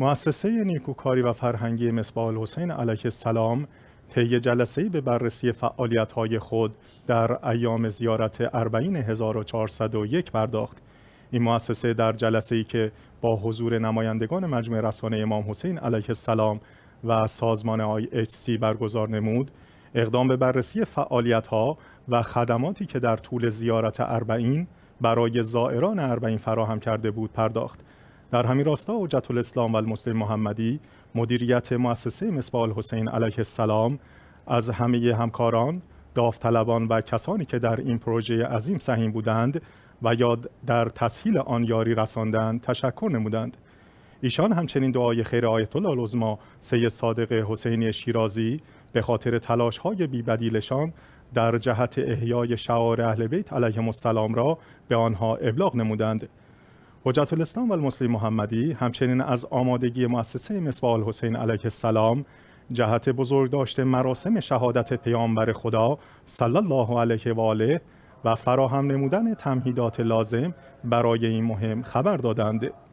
مؤسسه نیکوکاری و فرهنگی مصباح الحسین علیه السلام طی جلسه‌ای به بررسی فعالیت‌های خود در ایام زیارت اربعین 1401 پرداخت این مؤسسه در جلسه‌ای که با حضور نمایندگان مجموعه رسانه امام حسین علیه السلام و سازمان IHC برگزار نمود اقدام به بررسی فعالیت‌ها و خدماتی که در طول زیارت اربعین برای زائران اربعین فراهم کرده بود پرداخت در همین راستا حجت الاسلام و المسلم محمدی مدیریت مؤسسه مصباح الحسین علیه السلام از همه همکاران، داوطلبان و کسانی که در این پروژه عظیم سهیم بودند و یاد در تسهیل آن یاری رساندند تشکر نمودند. ایشان همچنین دعای خیر آیت الله العظما سید صادق حسینی شیرازی به خاطر تلاش های بدیلشان، در جهت احیای شعار اهل بیت علیهم السلام را به آنها ابلاغ نمودند. حجت الاسلام و المسلم محمدی همچنین از آمادگی مؤسسه مصباح الحسین علیه السلام جهت بزرگ داشته مراسم شهادت پیامبر خدا صلی الله علیه و آله و فراهم نمودن تمهیدات لازم برای این مهم خبر دادند.